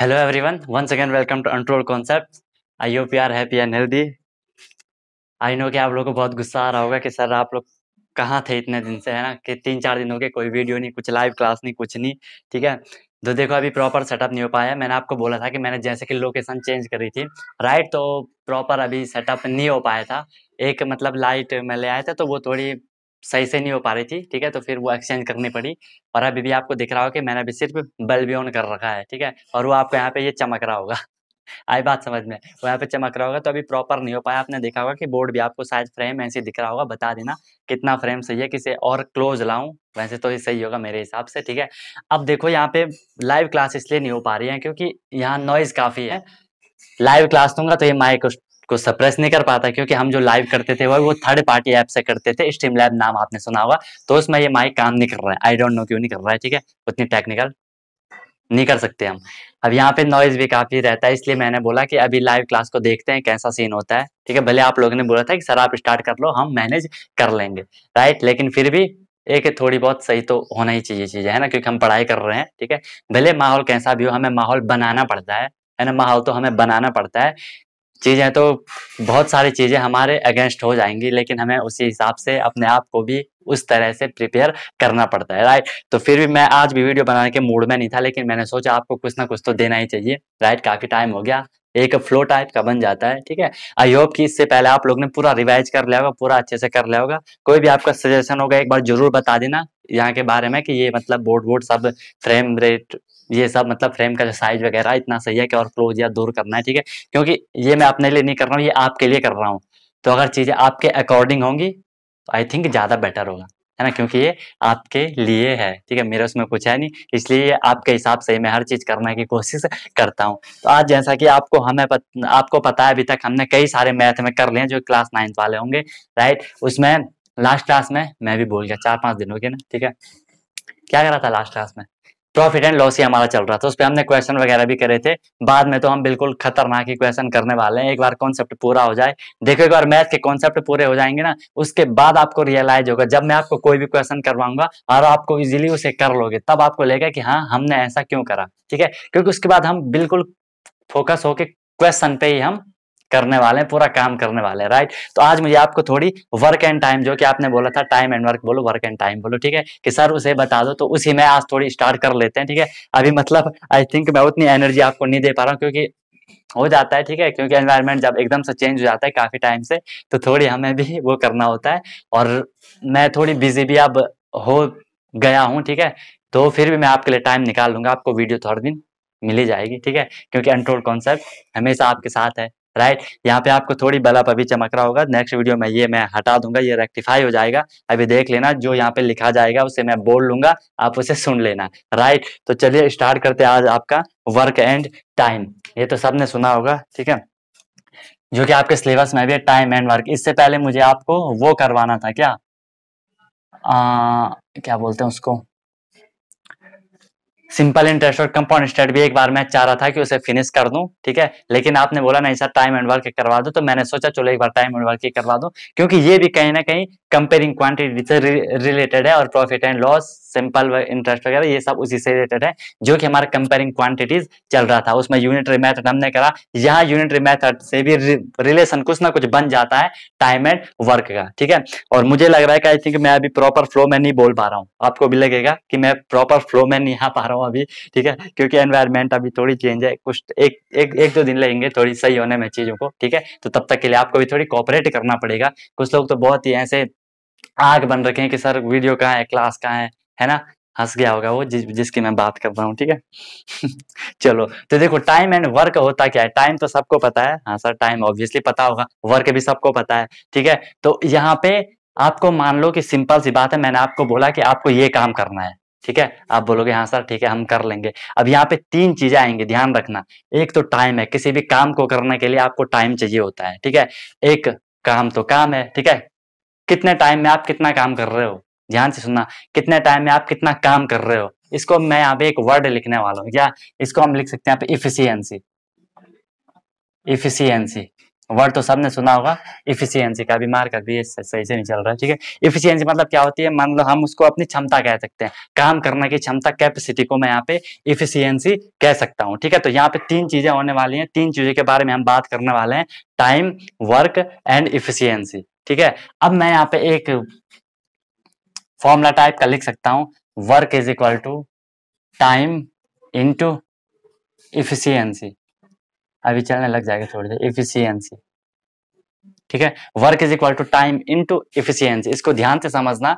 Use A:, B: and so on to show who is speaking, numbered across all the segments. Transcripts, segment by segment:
A: Hello everyone once again welcome to अंट्रोल concept I hope you are happy and healthy I know कि आप लोगों को बहुत गुस्सा आ रहा होगा कि सर आप लोग कहाँ थे इतने दिन से है ना कि तीन चार दिन हो गए कोई वीडियो नहीं कुछ लाइव क्लास नहीं कुछ नहीं ठीक है तो देखो अभी प्रॉपर सेटअप नहीं हो पाया मैंने आपको बोला था कि मैंने जैसे कि लोकेशन चेंज करी थी राइट तो प्रॉपर अभी सेटअप नहीं हो पाया था एक मतलब लाइट मैं ले आया था तो वो थोड़ी सही से नहीं हो पा रही थी ठीक है तो फिर वो एक्सचेंज करनी पड़ी और अभी भी आपको दिख रहा होगा कि मैंने अभी सिर्फ बल्ब ऑन कर रखा है ठीक है और वो आपको यहाँ पे ये चमक रहा होगा आई बात समझ में वो यहाँ पे चमक रहा होगा तो अभी प्रॉपर नहीं हो पाया आपने देखा होगा कि बोर्ड भी आपको शायद फ्रेम ऐसे दिख रहा होगा बता देना कितना फ्रेम सही है किसे और क्लोज लाऊं वैसे तो ये सही होगा मेरे हिसाब से ठीक है अब देखो यहाँ पे लाइव क्लास इसलिए नहीं हो पा रही है क्योंकि यहाँ नॉइज काफ़ी है लाइव क्लास दूंगा तो ये माइक को सप्रेस नहीं कर पाता क्योंकि हम जो लाइव करते थे वो थर्ड पार्टी ऐप से करते थे स्ट्रीम लैब नाम आपने सुना होगा तो उसमें ये माइक काम नहीं कर रहा है आई डोंट नो क्यों नहीं कर रहा है ठीक है उतनी टेक्निकल नहीं कर सकते हम अब यहाँ पे नॉइज भी काफी रहता है इसलिए मैंने बोला कि अभी लाइव क्लास को देखते हैं कैसा सीन होता है ठीक है भले आप लोगों ने बोला था कि सर आप स्टार्ट कर लो हम मैनेज कर लेंगे राइट लेकिन फिर भी एक थोड़ी बहुत सही तो होना ही चाहिए चीज़ है ना क्योंकि हम पढ़ाई कर रहे हैं ठीक है भले माहौल कैसा भी हो हमें माहौल बनाना पड़ता है है ना माहौल तो हमें बनाना पड़ता है चीज़ें तो बहुत सारी चीज़ें हमारे अगेंस्ट हो जाएंगी लेकिन हमें उसी हिसाब से अपने आप को भी उस तरह से प्रिपेयर करना पड़ता है राइट तो फिर भी मैं आज भी वीडियो बनाने के मूड में नहीं था लेकिन मैंने सोचा आपको कुछ ना कुछ तो देना ही चाहिए राइट काफ़ी टाइम हो गया एक फ्लो टाइप का बन जाता है ठीक है आई होप कि इससे पहले आप लोग ने पूरा रिवाइज कर लिया होगा पूरा अच्छे से कर लिया होगा कोई भी आपका सजेशन होगा एक बार जरूर बता देना यहाँ के बारे में कि ये मतलब बोर्ड वोट सब फ्रेम रेट ये सब मतलब फ्रेम का जो साइज वगैरह इतना सही है कि और क्लोज या दूर करना है ठीक है क्योंकि ये मैं अपने लिए नहीं कर रहा हूँ ये आपके लिए कर रहा हूँ तो अगर चीज़ें आपके अकॉर्डिंग होंगी तो आई थिंक ज़्यादा बेटर होगा है ना क्योंकि ये आपके लिए है ठीक है मेरे उसमें कुछ है नहीं इसलिए आपके हिसाब से मैं हर चीज़ करने की कोशिश करता हूँ तो आज जैसा कि आपको हमें पत, आपको पता है अभी तक हमने कई सारे मैथ में कर लिए जो क्लास नाइन्थ वाले होंगे राइट उसमें लास्ट क्लास में मैं भी बोल गया चार पाँच दिनों के ना ठीक है क्या करा था लास्ट क्लास में प्रॉफिट एंड लॉस ही हमारा चल रहा था उस पर हमने क्वेश्चन वगैरह भी करे थे बाद में तो हम बिल्कुल खतरनाक ही क्वेश्चन करने वाले हैं एक बार कॉन्सेप्ट पूरा हो जाए देखो एक बार मैथ के कॉन्सेप्ट पूरे हो जाएंगे ना उसके बाद आपको रियलाइज होगा जब मैं आपको कोई भी क्वेश्चन करवाऊंगा और आपको इजिली उसे कर लोगे तब आपको लेगा कि हाँ हमने ऐसा क्यों करा ठीक है क्योंकि उसके बाद हम बिल्कुल फोकस होके क्वेश्चन पे ही हम करने वाले हैं पूरा काम करने वाले हैं राइट तो आज मुझे आपको थोड़ी वर्क एंड टाइम जो कि आपने बोला था टाइम एंड वर्क बोलो वर्क एंड टाइम बोलो ठीक है कि सर उसे बता दो तो उसी में आज थोड़ी स्टार्ट कर लेते हैं ठीक है अभी मतलब आई थिंक मैं उतनी एनर्जी आपको नहीं दे पा रहा हूँ क्योंकि हो जाता है ठीक है क्योंकि एनवायरमेंट जब एकदम से चेंज हो जाता है काफी टाइम से तो थोड़ी हमें भी वो करना होता है और मैं थोड़ी बिजी भी अब हो गया हूँ ठीक है तो फिर भी मैं आपके लिए टाइम निकाल लूंगा आपको वीडियो थोड़े दिन मिली जाएगी ठीक है क्योंकि अनट्रोल कॉन्सेप्ट हमेशा आपके साथ है राइट यहाँ पे आपको थोड़ी बल्ब अभी चमक रहा होगा नेक्स्ट वीडियो में ये मैं हटा दूंगा ये रेक्टिफाई हो जाएगा अभी देख लेना जो यहाँ पे लिखा जाएगा उसे मैं बोल लूंगा आप उसे सुन लेना राइट तो चलिए स्टार्ट करते आज आपका वर्क एंड टाइम ये तो सबने सुना होगा ठीक है जो कि आपके सिलेबस में भी है टाइम एंड वर्क इससे पहले मुझे आपको वो करवाना था क्या आ, क्या बोलते हैं उसको सिंपल इंटरेस्ट और कंपाउंड स्टेट भी एक बार मैं चाह रहा था कि उसे फिनिश कर दूं ठीक है लेकिन आपने बोला नहीं सर टाइम एंड वर्क करवा दो तो मैंने सोचा चलो एक बार टाइम एंड वर्क करवा दूं क्योंकि ये भी कहीं ना कहीं कंपेयरिंग क्वांटिटी से रिलेटेड है और profit and loss simple interest वगैरह ये सब उसी से रिलेटेड है जो कि हमारा कंपेयरिंग क्वांटिटीज चल रहा था उसमें यूनिटरी मैथड हमने करा यहाँ यूनिटरी मैथड से भी रिलेशन कुछ ना कुछ बन जाता है टाइम एंड वर्क का ठीक है और मुझे लग रहा है कि आई थिंक मैं अभी प्रॉपर फ्लो में नहीं बोल पा रहा हूँ आपको भी लगेगा कि मैं प्रॉपर फ्लो में नहीं आ पा रहा हूँ हूँ अभी ठीक है क्योंकि एनवायरमेंट अभी थोड़ी चेंज है कुछ एक एक एक दो दिन लगेंगे थोड़ी सही होने में चीज़ों को ठीक है तो तब तक के लिए आपको भी थोड़ी कॉपरेट करना पड़ेगा कुछ लोग तो बहुत ही ऐसे आग बन रखे हैं कि सर वीडियो कहाँ है क्लास कहाँ है है ना हंस गया होगा वो जि, जिसकी मैं बात कर रहा हूँ ठीक है चलो तो देखो टाइम एंड वर्क होता क्या है टाइम तो सबको पता है हाँ सर टाइम ऑब्वियसली पता होगा वर्क भी सबको पता है ठीक है तो यहाँ पे आपको मान लो कि सिंपल सी बात है मैंने आपको बोला कि आपको ये काम करना है ठीक है आप बोलोगे हाँ सर ठीक है हम कर लेंगे अब यहाँ पे तीन चीजें आएंगी ध्यान रखना एक तो टाइम है किसी भी काम को करने के लिए आपको टाइम चाहिए होता है ठीक है एक काम तो काम है ठीक है कितने टाइम में आप कितना काम कर रहे हो ध्यान से सुनना कितने टाइम में आप कितना काम कर रहे हो इसको मैं यहाँ पे एक वर्ड लिखने वाला हूँ या इसको हम लिख सकते हैं यहाँ पे इफिशियंसी इफिशियंसी वर्ड तो सबने सुना होगा इफिशियंसी का बीमार का भी सही से नहीं चल रहा है ठीक है इफिशियंसी मतलब क्या होती है मान लो हम उसको अपनी क्षमता कह सकते हैं काम करने की क्षमता कैपेसिटी को मैं यहाँ पे इफिशियंसी कह सकता हूँ ठीक है तो यहाँ पे तीन चीजें होने वाली हैं तीन चीजों के बारे में हम बात करने वाले हैं टाइम वर्क एंड इफिशियंसी ठीक है अब मैं यहाँ पे एक फॉर्मूला टाइप का लिख सकता हूँ work is equal to time into efficiency अभी चलने लग जाएगा थोड़ी देर इफिशियंसी ठीक है work is equal to time into efficiency इसको ध्यान से समझना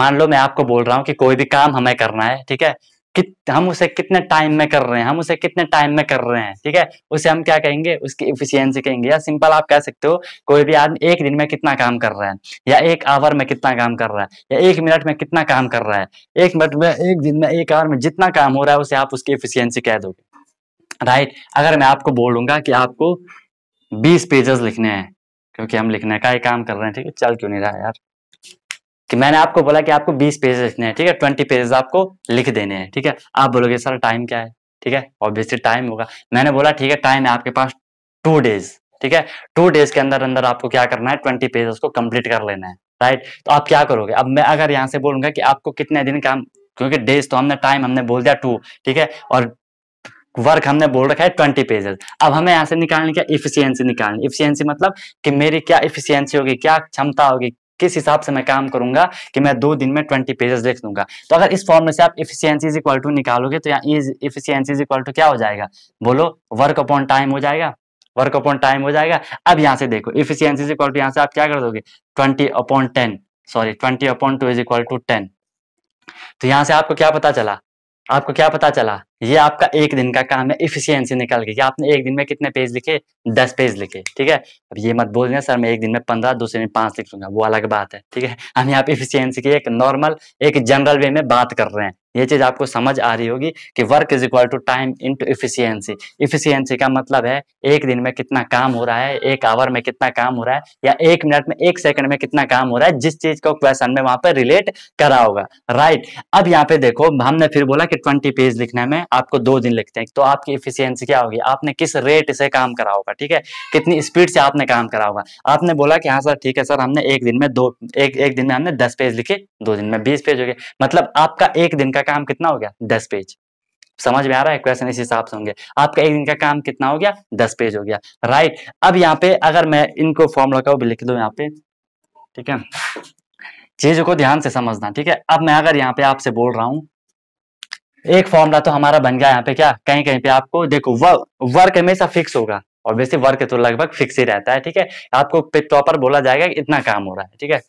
A: मान लो मैं आपको बोल रहा हूँ कि कोई भी काम हमें करना है ठीक है कित हम उसे कितने टाइम में कर रहे हैं हम उसे कितने टाइम में कर रहे हैं ठीक है उसे हम क्या कहेंगे उसकी इफिशियंसी कहेंगे या सिंपल आप कह सकते हो कोई भी आदमी एक दिन में कितना काम कर रहा है या एक आवर में कितना काम कर रहा है या एक मिनट में कितना काम कर रहा है एक मिनट में एक दिन में एक आवर में जितना काम हो रहा है उसे आप उसकी इफिशियंसी कह दोगे राइट अगर मैं आपको बोलूंगा कि आपको बीस पेजेस लिखने हैं क्योंकि हम लिखने का ही काम कर रहे हैं ठीक है चल क्यों नहीं रहा यार कि मैंने आपको बोला कि आपको बीस पेजेस लिखने हैं ठीक है ट्वेंटी पेजेस आपको लिख देने हैं ठीक है आप बोलोगे सर टाइम क्या है ठीक है ऑब्वियसली टाइम होगा मैंने बोला ठीक है टाइम है आपके पास टू डेज ठीक है टू डेज के अंदर अंदर आपको क्या करना है ट्वेंटी पेजेस को कंप्लीट कर लेना है राइट तो आप क्या करोगे अब मैं अगर यहाँ से बोलूंगा कि आपको कितने दिन काम क्योंकि डेज तो हमने टाइम हमने बोल दिया टू ठीक है और वर्क हमने बोल रखा है ट्वेंटी पेजेस अब हमें यहाँ से निकालने क्या इफिशियंसी निकालनी इफिशियंसी मतलब कि मेरी क्या इफिशियंसी होगी क्या क्षमता होगी किस हिसाब से मैं काम करूंगा कि मैं दो दिन में ट्वेंटी पेजेस लिख दूंगा तो अगर इस फॉर्म में से आप इफिशियंसी इज इक्वल टू निकालोगे तो यहाँ इफिशियंसी इज इक्वल टू क्या हो जाएगा बोलो वर्क अपॉन टाइम हो जाएगा वर्क अपॉन टाइम हो जाएगा अब यहाँ से देखो इफिशियंसी इज इक्वल टू यहाँ से आप क्या कर दोगे twenty upon ten sorry twenty upon two is equal to ten तो यहाँ से आपको क्या पता चला आपको क्या पता चला ये आपका एक दिन का काम है इफिशियंसी निकल गई आपने एक दिन में कितने पेज लिखे दस पेज लिखे ठीक है अब ये मत बोल सर मैं एक दिन में पंद्रह दूसरे दिन पांच लिख लूंगा वो अलग बात है ठीक है हम यहाँ पे इफिशियंसी की एक नॉर्मल एक जनरल वे में बात कर रहे हैं ये चीज आपको समझ आ रही होगी कि work is equal to time to efficiency efficiency का मतलब है एक दिन में कितना काम हो रहा है एक आवर में कितना काम हो रहा है या एक मिनट में एक सेकंड में कितना काम हो रहा है जिस चीज को क्वेश्चन में वहां पर रिलेट करा होगा राइट अब यहाँ पे देखो हमने फिर बोला कि ट्वेंटी पेज लिखने में आपको दो दिन लिखते हैं तो आपकी इफिशियंसी क्या होगी आपने किस रेट से काम करा होगा ठीक है कितनी स्पीड से आपने काम करा होगा आपने बोला कि हाँ सर ठीक है सर हमने एक दिन में दो एक, एक दिन में हमने दस पेज लिखे दो दिन में बीस पेज हो गए मतलब आपका एक दिन का का काम कितना हो गया दस पेज समझ में आ रहा है क्वेश्चन इस हिसाब से होंगे आपका एक दिन का काम कितना हो गया दस पेज हो गया राइट अब यहाँ पे अगर मैं इनको फॉर्मूला का लिख दो यहाँ पे ठीक है चीजों को ध्यान से समझना ठीक है अब मैं अगर यहाँ पे आपसे बोल रहा हूं एक फॉर्मूला तो हमारा बन गया यहाँ पे क्या कहीं कहीं पे आपको देखो वर्क हमेशा फिक्स होगा और वैसे वर्क तो लगभग फिक्स ही रहता है ठीक है आपको प्रॉपर बोला जाएगा कि इतना काम हो रहा है ठीक है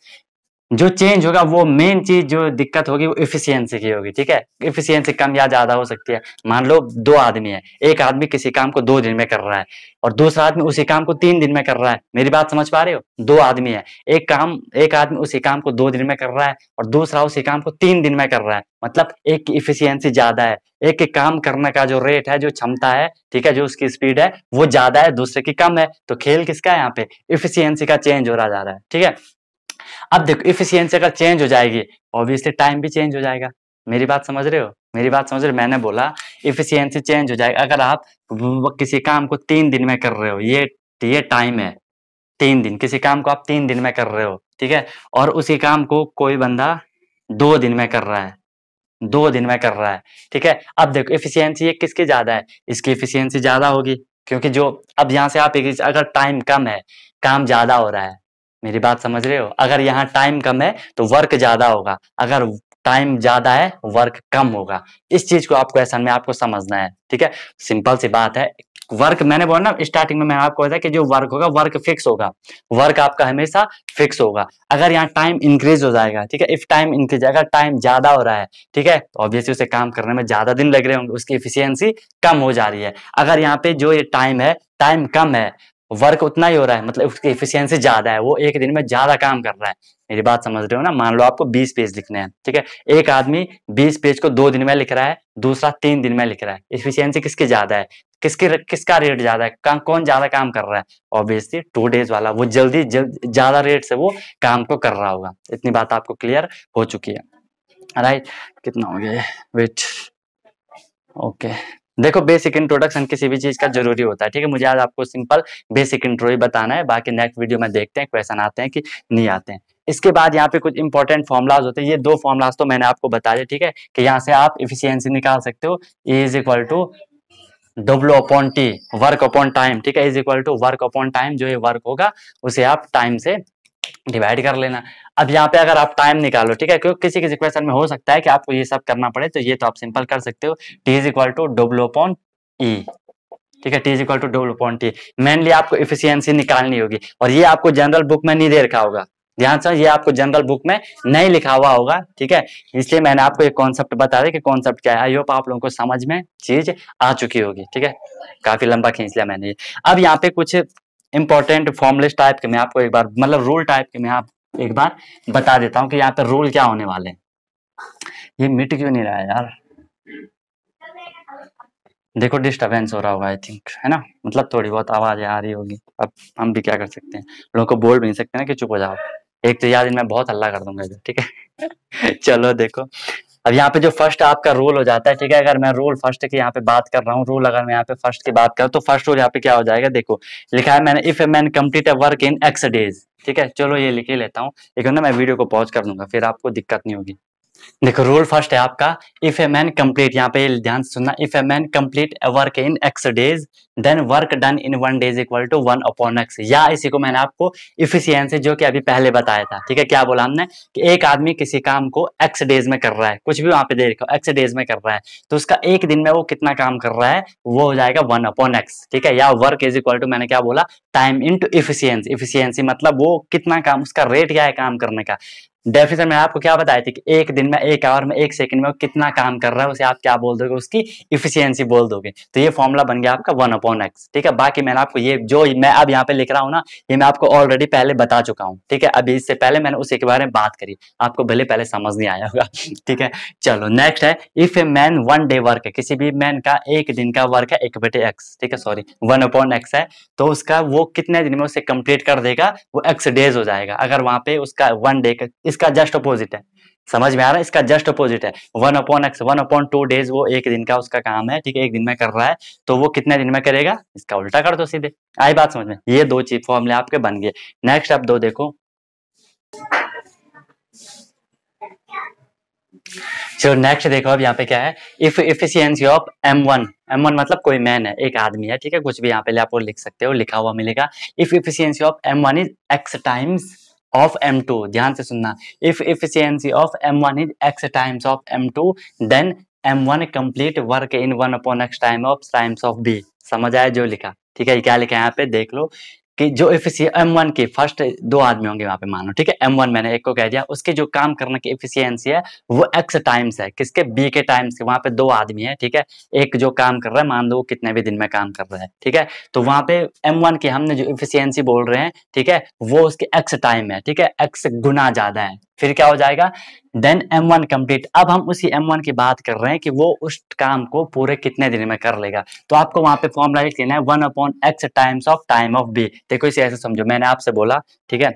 A: जो चेंज होगा वो मेन चीज जो दिक्कत होगी वो इफिशियंसी की होगी ठीक है इफिशियंसी कम या ज्यादा हो सकती है मान लो दो आदमी है एक आदमी किसी काम को दो दिन में कर रहा है और दूसरा आदमी उसी काम को तीन दिन में कर रहा है मेरी बात समझ पा रहे हो दो आदमी है एक काम एक आदमी उसी काम को दो दिन में कर रहा है और दूसरा उसी काम को तीन दिन में कर रहा है मतलब एक की इफिशियंसी ज्यादा है एक के काम करने का जो रेट है जो क्षमता है ठीक है जो उसकी स्पीड है वो ज्यादा है दूसरे की कम है तो खेल किसका है यहाँ पे इफिशियंसी का चेंज हो रहा जा रहा है ठीक है अब देखो इफिशियंसी अगर चेंज हो जाएगी ऑब्वियसली टाइम भी चेंज हो जाएगा मेरी बात समझ रहे हो मेरी बात समझ रहे हो मैंने बोला इफिशियंसी चेंज हो जाएगा अगर आप किसी काम को तीन दिन में कर रहे हो ये ये टाइम है तीन दिन किसी काम को आप तीन दिन में कर रहे हो ठीक है और उसी काम को कोई बंदा दो दिन में कर रहा है दो दिन में कर रहा है ठीक है अब देखो इफिशियंसी ये किसकी ज्यादा है इसकी इफिशियंसी ज्यादा होगी क्योंकि जो अब यहाँ से आप अगर टाइम कम है काम ज्यादा हो रहा है मेरी बात समझ रहे हो अगर यहाँ टाइम कम है तो वर्क ज्यादा होगा अगर टाइम ज्यादा है वर्क कम होगा इस चीज को आपको ऐसा में आपको समझना है ठीक है सिंपल सी बात है वर्क मैंने बोला ना स्टार्टिंग में मैं आपको बताया कि जो वर्क होगा वर्क फिक्स होगा वर्क आपका हमेशा फिक्स होगा अगर यहाँ टाइम इंक्रीज हो जाएगा ठीक है इफ टाइम इंक्रीज अगर टाइम ज्यादा हो रहा है ठीक है तो ऑब्वियसली उसे काम करने में ज्यादा दिन लग रहे होंगे उसकी इफिशियंसी कम हो जा रही है अगर यहाँ पे जो ये टाइम है टाइम कम है वर्क उतना ही हो रहा है मतलब उसकी एफिशिएंसी ज्यादा है वो एक दिन में ज्यादा काम कर रहा है मेरी बात समझ रहे हो ना मान लो आपको 20 पेज लिखने हैं ठीक है एक आदमी 20 पेज को दो दिन में लिख रहा है दूसरा तीन दिन में लिख रहा है एफिशिएंसी किसकी ज्यादा है किसकी किसका रेट ज्यादा है का, कौन ज्यादा काम कर रहा है ऑब्वियसली टू डेज वाला वो जल्दी ज्यादा रेट से वो काम को कर रहा होगा इतनी बात आपको क्लियर हो चुकी है राइट कितना हो गया वेट ओके देखो बेसिक इंट्रोडक्शन किसी भी चीज का जरूरी होता है ठीक है मुझे आज आपको सिंपल बेसिक इंट्रो ही बताना है बाकी नेक्स्ट वीडियो में देखते हैं क्वेश्चन आते हैं कि नहीं आते हैं इसके बाद यहाँ पे कुछ इंपॉर्टेंट फॉर्मुलाज होते हैं ये दो फॉर्मुलाज तो मैंने आपको बता दिया ठीक है कि यहाँ से आप इफिशियंसी निकाल सकते हो is equal to W upon T work upon time ठीक है is equal to work upon time जो ये वर्क होगा उसे आप टाइम से डिवाइड कर लेना अब यहाँ पे अगर आप टाइम निकालो ठीक है क्योंकि किसी किसी क्वेश्चन में हो सकता है कि आपको ये सब करना पड़े तो ये तो आप सिंपल कर सकते हो T is equal to W upon E ठीक है T is equal to W upon T mainly आपको इफिशियंसी निकालनी होगी और ये आपको जनरल बुक में नहीं दे रखा होगा ध्यान से ये आपको जनरल बुक में नहीं लिखा हुआ होगा ठीक है इसलिए मैंने आपको एक कॉन्सेप्ट बता दिया कि कॉन्सेप्ट क्या है आई होप आप लोगों को समझ में चीज आ चुकी होगी ठीक है काफी लंबा खींच लिया मैंने अब यहाँ पे कुछ इंपॉर्टेंट फॉर्मलेस टाइप के मैं आपको एक बार मतलब रूल टाइप के मैं आप एक बार बता देता हूँ कि यहाँ पे रूल क्या होने वाले हैं ये मिट क्यों नहीं रहा है यार देखो डिस्टर्बेंस हो रहा होगा आई थिंक है ना मतलब थोड़ी बहुत आवाज आ रही होगी अब हम भी क्या कर सकते हैं लोगों को बोल भी नहीं सकते ना कि चुप हो जाओ एक तो यार मैं बहुत हल्ला कर दूंगा ठीक है चलो देखो अब यहाँ पे जो फर्स्ट आपका रोल हो जाता है ठीक है अगर मैं रोल फर्स्ट की यहाँ पे बात कर रहा हूँ रोल अगर मैं यहाँ पे फर्स्ट की बात करूँ तो फर्स्ट रोल यहाँ पे क्या हो जाएगा देखो लिखा है मैंने if a man complete a work in X days ठीक है चलो ये लिख ही लेता हूँ एक ना मैं वीडियो को पॉज कर दूंगा फिर आपको दिक्कत नहीं होगी देखो रोल फर्स्ट है आपका इफ ए मैन कंप्लीट यहाँ पे ध्यान सुनना if a man complete work in X days then work done in one days equal to one upon X या इसी को मैंने आपको इफिशियंसी जो कि अभी पहले बताया था ठीक है क्या बोला हमने कि एक आदमी किसी काम को एक्स डेज में कर रहा है कुछ भी वहां पे दे रखो एक्स डेज में कर रहा है तो उसका एक दिन में वो कितना काम कर रहा है वो हो जाएगा वन अपॉन एक्स ठीक है या वर्क इज इक्वल टू मैंने क्या बोला time into efficiency efficiency मतलब वो कितना काम उसका रेट क्या है काम करने का डेफिनेशन में आपको क्या बताया थे कि एक दिन में एक आवर में एक सेकंड में कितना काम कर रहा है उसे आप क्या बोल दोगे उसकी इफिशियंसी बोल दोगे तो ये फॉर्मूला बन गया आपका वन अपॉन एक्स ठीक है बाकी मैंने आपको ये जो मैं अब यहाँ पे लिख रहा हूँ ना ये मैं आपको ऑलरेडी पहले बता चुका हूँ ठीक है अभी इससे पहले मैंने उसी के बारे में बात करी आपको भले पहले समझ नहीं आया होगा ठीक है चलो नेक्स्ट है if a man one day work है किसी भी मैन का एक दिन का वर्क है एक बटे एक्स ठीक है सॉरी वन अपॉन एक्स है तो उसका वो कितने दिन में उसे कंप्लीट कर देगा वो एक्स डेज हो जाएगा अगर वहां पे उसका वन डे का इसका जस्ट अपोजिट है समझ में आ रहा है इसका जस्ट अपोजिट है one upon X one upon two days वो एक दिन का उसका काम है ठीक है एक दिन में कर रहा है तो वो कितने दिन में करेगा इसका उल्टा कर दो सीधे आई बात समझ में ये दो चीज फॉर्मले आपके बन गए नेक्स्ट आप दो देखो चलो नेक्स्ट देखो अब यहाँ पे क्या है if efficiency of M one M one मतलब कोई मैन है एक आदमी है ठीक है कुछ भी यहाँ पे आप लिख सकते हो लिखा हुआ मिलेगा if efficiency of M one is X times of M two ध्यान से सुनना if efficiency of M one is X times of M two then M one complete work in one upon X time of times of B समझ आया जो लिखा ठीक है क्या लिखा है यहाँ पे देख लो कि जो एफिसिय एम वन की फर्स्ट दो आदमी होंगे वहां पे मानो ठीक है एम वन मैंने एक को कह दिया उसके जो काम करने की एफिशिएंसी है वो एक्स टाइम्स है किसके बी के टाइम्स वहां पे दो आदमी है ठीक है एक जो काम कर रहा है मान लो वो कितने भी दिन में काम कर रहा है ठीक है तो वहां पे एम वन की हमने जो एफिशियंसी बोल रहे हैं ठीक है वो उसके एक्स टाइम है ठीक है एक्स गुना ज्यादा है फिर क्या हो जाएगा देन M1 वन कम्प्लीट अब हम उसी M1 की बात कर रहे हैं कि वो उस काम को पूरे कितने दिन में कर लेगा तो आपको वहां पे फॉर्मुला लिख लेना है one upon X times of time of B देखो इसे ऐसे समझो मैंने आपसे बोला ठीक है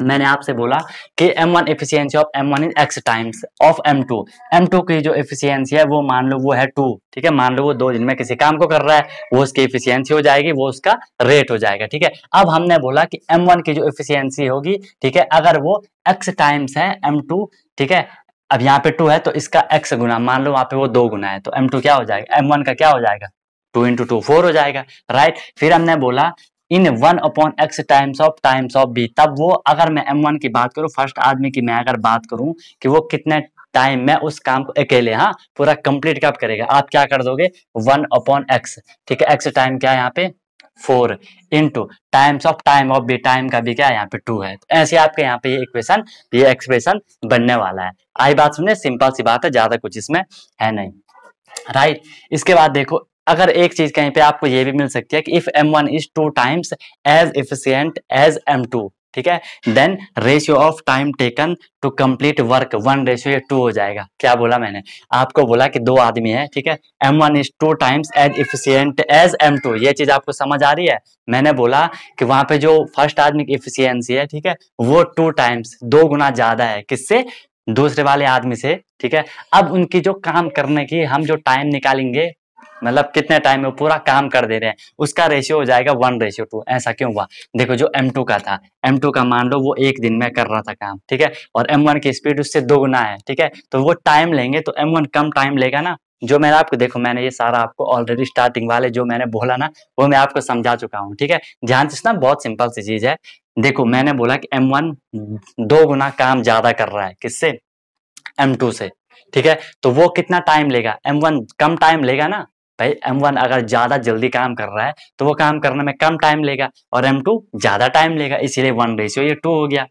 A: मैंने आपसे बोला कि M1 one efficiency of M1 one is X times of M2 M2 की जो एफिशियंसी है वो मान लो वो है टू ठीक है मान लो वो दो दिन में किसी काम को कर रहा है वो उसकी एफिशियंसी हो जाएगी वो उसका रेट हो जाएगा ठीक है अब हमने बोला कि M1 की जो एफिशियंसी होगी ठीक है अगर वो एक्स टाइम्स है M2 ठीक है अब यहाँ पे टू है तो इसका एक्स गुना मान लो वहां पे वो दो गुना है तो एम क्या हो जाएगा एम का क्या हो जाएगा टू इंटू टू फोर हो जाएगा राइट फिर हमने बोला in one upon X times of times of B तब वो अगर मैं एम वन की बात करूँ फर्स्ट आदमी की मैं अगर बात करूँ कि वो कितने टाइम में उस काम को अकेले हाँ पूरा कंप्लीट कब करेगा आप क्या कर दोगे वन अपॉन एक्स ठीक है एक्स टाइम क्या है यहाँ पे four into times of time of B time का भी क्या है यहाँ पे टू है तो ऐसे आपके यहाँ पे ये इक्वेशन ये एक्सप्रेशन बनने वाला है आई बात सुनिए सिंपल सी बात है ज्यादा कुछ इसमें है नहीं राइट right. इसके बाद देखो अगर एक चीज कहीं पे आपको ये भी मिल सकती है कि if M one is two times as efficient as M two ठीक है then ratio of time taken to complete work one ratio ये टू हो जाएगा क्या बोला मैंने आपको बोला कि दो आदमी है ठीक है M one is two times as efficient as M two ये चीज आपको समझ आ रही है मैंने बोला कि वहां पे जो फर्स्ट आदमी की इफिशियंसी है ठीक है वो टू टाइम्स दो गुना ज्यादा है किससे दूसरे वाले आदमी से ठीक है अब उनकी जो काम करने की हम जो टाइम निकालेंगे मतलब कितने टाइम में पूरा काम कर दे रहे हैं उसका रेशियो हो जाएगा वन रेशियो टू ऐसा क्यों हुआ देखो जो एम टू का था एम टू का मान लो वो एक दिन में कर रहा था काम ठीक है और एम वन की स्पीड उससे दो गुना है ठीक है तो वो टाइम लेंगे तो एम वन कम टाइम लेगा ना जो मैंने आपको देखो मैंने ये सारा आपको ऑलरेडी स्टार्टिंग वाले जो मैंने बोला ना वो मैं आपको समझा चुका हूँ ठीक है ध्यान से ना बहुत सिंपल सी चीज है देखो मैंने बोला कि एम वन दो गुना काम ज्यादा कर रहा है किससे एम टू से ठीक है तो वो कितना टाइम लेगा एम वन कम टाइम लेगा ना भाई वन अगर ज़्यादा जल्दी काम कर रहा है तो वो काम करने में कम टाइम लेगा और एम टू ज़्यादा टाइम लेगा इसीलिए वन रेशियो ये टू हो गया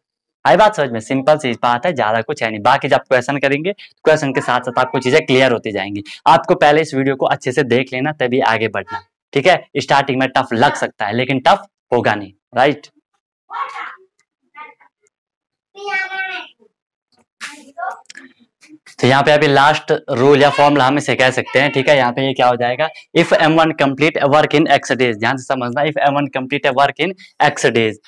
A: आई बात समझ में सिंपल सी बात है ज्यादा कुछ है नहीं बाकी जब क्वेश्चन करेंगे क्वेश्चन तो के साथ साथ आपको चीजें क्लियर होती जाएंगी आपको पहले इस वीडियो को अच्छे से देख लेना तभी आगे बढ़ना ठीक है स्टार्टिंग में टफ लग सकता है लेकिन टफ होगा नहीं राइट तो यहाँ पे आप लास्ट रूल या फॉर्मूला हम इसे कह सकते हैं ठीक है यहाँ पे ये क्या हो जाएगा if M one complete work in X days ध्यान से समझना if M one complete work in X days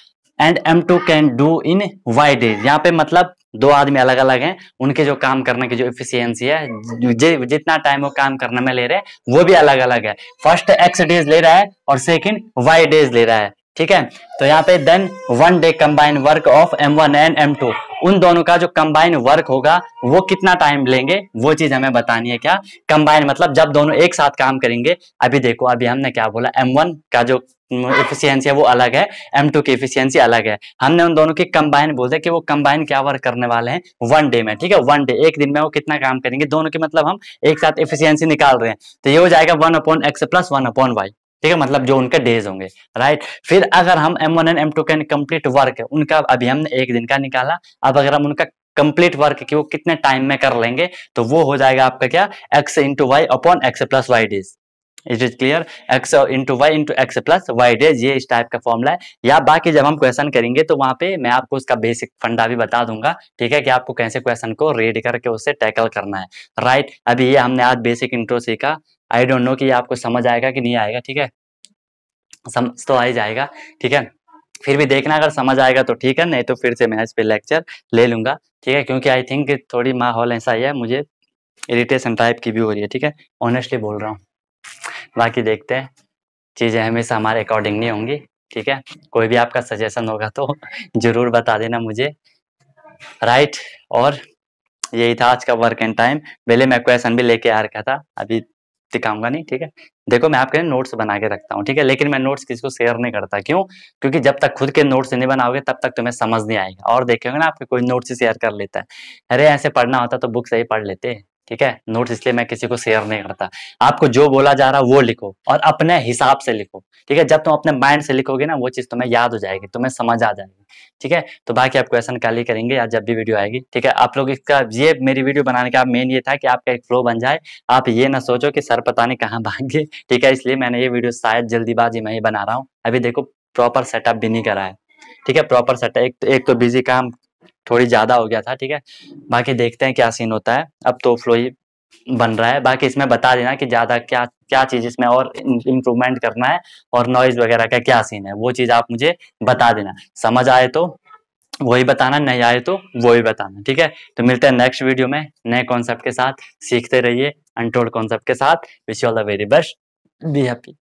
A: and M two can do in Y days यहाँ पे मतलब दो आदमी अलग अलग हैं उनके जो काम करने की जो इफिशियंसी है जि, जितना टाइम वो काम करने में ले रहे हैं वो भी अलग अलग है फर्स्ट एक्स डेज ले रहा है और सेकंड वाई डेज ले रहा है ठीक है तो यहाँ पे then one day combine work of M one and M two उन दोनों का जो कंबाइन वर्क होगा वो कितना टाइम लेंगे वो चीज हमें बतानी है क्या कंबाइन मतलब जब दोनों एक साथ काम करेंगे अभी देखो अभी हमने क्या बोला एम वन का जो इफिशियंसी है वो अलग है एम टू की इफिशियंसी अलग है हमने उन दोनों की कंबाइन बोल दिया कि वो कंबाइन क्या वर्क करने वाले हैं वन डे में ठीक है वन डे एक दिन में वो कितना काम करेंगे दोनों की मतलब हम एक साथ एफिशियंसी निकाल रहे हैं तो ये हो जाएगा one upon X plus one upon Y ठीक है मतलब जो उनके डेज होंगे राइट फिर अगर हम M one and M two can complete work उनका अभी हमने एक दिन का निकाला अब अगर हम उनका कंप्लीट वर्क कि वो कितने टाइम में कर लेंगे तो वो हो जाएगा आपका क्या X into Y upon X plus Y days it is clear X into Y into X plus Y days ये इस टाइप का फॉर्मूला है या बाकी जब हम क्वेश्चन करेंगे तो वहाँ पे मैं आपको उसका बेसिक फंडा भी बता दूंगा ठीक है कि आपको कैसे क्वेश्चन को रीड करके उससे टैकल करना है राइट अभी ये हमने आज बेसिक इंट्रो सीखा आई डोंट नो कि ये आपको समझ आएगा कि नहीं आएगा ठीक है समझ तो आ ही जाएगा ठीक है फिर भी देखना अगर समझ आएगा तो ठीक है नहीं तो फिर से मैं इस पर लेक्चर ले लूंगा ठीक है क्योंकि आई थिंक थोड़ी माहौल ऐसा ही है मुझे इरिटेशन टाइप की भी हो रही है ठीक है ऑनेस्टली बोल रहा हूँ बाकी देखते हैं चीज़ें हमेशा हमारे अकॉर्डिंग नहीं होंगी ठीक है कोई भी आपका सजेशन होगा तो ज़रूर बता देना मुझे राइट और यही था आज का वर्क एंड टाइम पहले मैं क्वेश्चन भी लेके आ रखा था अभी दिखाऊंगा नहीं ठीक है देखो मैं आपके नोट्स बना के रखता हूँ ठीक है लेकिन मैं नोट्स किसी को शेयर नहीं करता क्यों क्योंकि जब तक खुद के नोट्स नहीं बनाओगे तब तक तुम्हें समझ नहीं आएगा और देखेंगे ना आपके कोई नोट्स शेयर कर लेता है अरे ऐसे पढ़ना होता तो बुक से ही पढ़ लेते हैं ठीक है नोट्स इसलिए मैं किसी को शेयर नहीं करता आपको जो बोला जा रहा है वो लिखो और अपने हिसाब से लिखो ठीक है जब तुम अपने माइंड से लिखोगे ना वो चीज़ तुम्हें याद हो जाएगी तुम्हें समझ आ जाएगी ठीक है तो बाकी आप क्वेश्चन कल ही करेंगे या जब भी वीडियो आएगी ठीक है आप लोग इसका ये मेरी वीडियो बनाने का मेन ये था कि आपका एक फ्लो बन जाए आप ये ना सोचो कि सर पता नहीं कहाँ भागे ठीक है इसलिए मैंने ये वीडियो शायद जल्दीबाजी में ही बना रहा हूँ अभी देखो प्रॉपर सेटअप भी नहीं करा है ठीक है प्रॉपर सेटअप एक तो बिजी तो काम थोड़ी ज़्यादा हो गया था ठीक है बाकी देखते हैं क्या सीन होता है अब तो फ्लो ही बन रहा है बाकी इसमें बता देना कि ज़्यादा क्या क्या चीज़ इसमें और इम्प्रूवमेंट करना है और नॉइज़ वगैरह का क्या सीन है वो चीज़ आप मुझे बता देना समझ आए तो वही बताना नहीं आए तो वो ही बताना ठीक है तो मिलते हैं नेक्स्ट वीडियो में नए कॉन्सेप्ट के साथ सीखते रहिए अनटोल्ड कॉन्सेप्ट के साथ wish you all the very best be happy